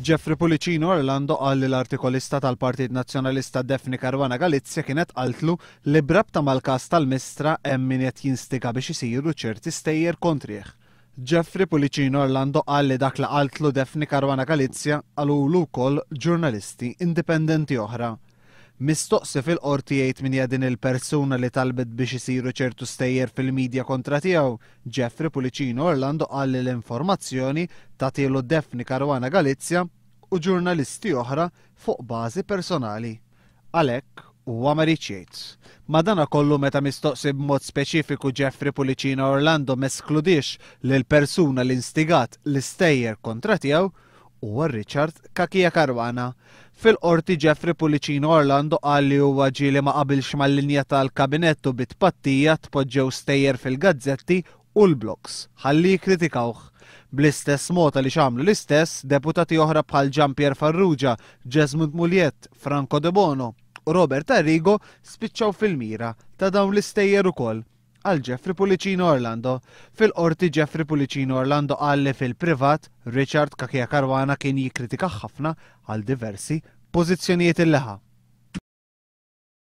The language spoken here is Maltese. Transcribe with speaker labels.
Speaker 1: Jeffrey Policino Orlando għalli l-artikolista tal-Partit Nazjonalista Defni Karwana Galizja kienet għaltlu li brabta mal-kas tal-mistra emmin jett jinstika biex jisiru ċerti stejjer kontriħ. Jeffrey Policino Orlando għalli dak li għaltlu Defni Karwana Galizja l-ukoll ġurnalisti indipendenti oħra Mistoqsi fil-qorti jgħid min din il-persuna li talbet biex isiru ċertu stejjer fil-medja kontra tiegħu, Jeffrey Pulicino Orlando qal l-informazzjoni ta' tielu Defni Karwana Galizja u ġurnalisti oħra fuq bażi personali. Għalhekk huwa mariċiet. Madana kollu meta mistoqsi b'mod speċifiku Jeffrey Pulicino Orlando meskludix l-persuna l-instigat l-istejjer kontra tiegħu u Richard Kakija Karwana. Fil-qorti Jeffrey Pulicino Orlando għalli huwa ġieli ma qabilx mal-linja tal-kabinettu bit-pattija tpoġġew stejjer fil-gazzetti u l-bloks, ħalli jikkritikawh. Bl-istess mod li xamlu l-istess, deputati oħra bħal Ġampier Farrugia, Jesmund Muliet, Franco De Bono u Robert Arrigo spiċċaw fil-mira ta' dawn l-istejjer ukoll għal Jeffrey Pulicino Orlando. Fil-qorti Jeffrey Pulicino Orlando għalli fil-privat Richard Kakia Karwana kien jikritika ħafna għal diversi pożizzjonijiet il-leħa.